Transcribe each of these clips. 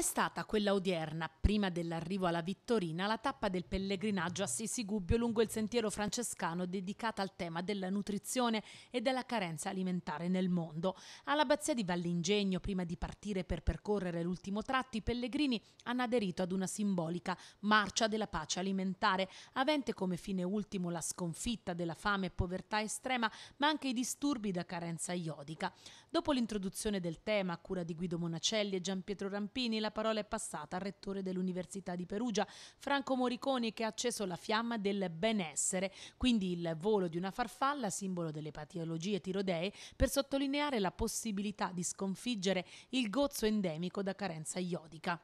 È stata quella odierna, prima dell'arrivo alla Vittorina, la tappa del pellegrinaggio a Sisigubbio lungo il sentiero francescano dedicata al tema della nutrizione e della carenza alimentare nel mondo. All'abbazia di Vall'Ingegno, prima di partire per percorrere l'ultimo tratto, i pellegrini hanno aderito ad una simbolica marcia della pace alimentare, avente come fine ultimo la sconfitta della fame e povertà estrema, ma anche i disturbi da carenza iodica. Dopo l'introduzione del tema a cura di Guido Monacelli e Gian Pietro Rampini, la la parola è passata al rettore dell'Università di Perugia, Franco Moriconi, che ha acceso la fiamma del benessere, quindi il volo di una farfalla, simbolo delle patologie tirodee, per sottolineare la possibilità di sconfiggere il gozzo endemico da carenza iodica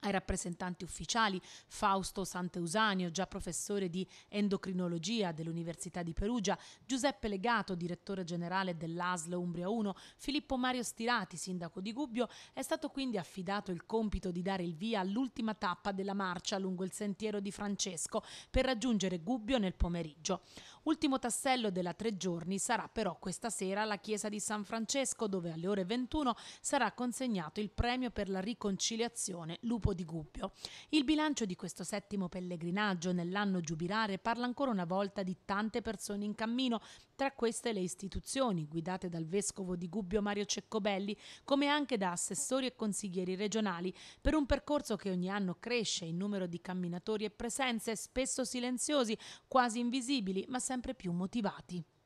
ai rappresentanti ufficiali Fausto Santeusanio, già professore di endocrinologia dell'Università di Perugia, Giuseppe Legato, direttore generale dell'ASL Umbria 1, Filippo Mario Stirati, sindaco di Gubbio, è stato quindi affidato il compito di dare il via all'ultima tappa della marcia lungo il sentiero di Francesco per raggiungere Gubbio nel pomeriggio. Ultimo tassello della tre giorni sarà però questa sera la chiesa di San Francesco dove alle ore 21 sarà consegnato il premio per la riconciliazione Lupo campo di Gubbio. Il bilancio di questo settimo pellegrinaggio nell'anno giubilare parla ancora una volta di tante persone in cammino, tra queste le istituzioni, guidate dal vescovo di Gubbio Mario Ceccobelli, come anche da assessori e consiglieri regionali, per un percorso che ogni anno cresce in numero di camminatori e presenze, spesso silenziosi, quasi invisibili, ma sempre più motivati.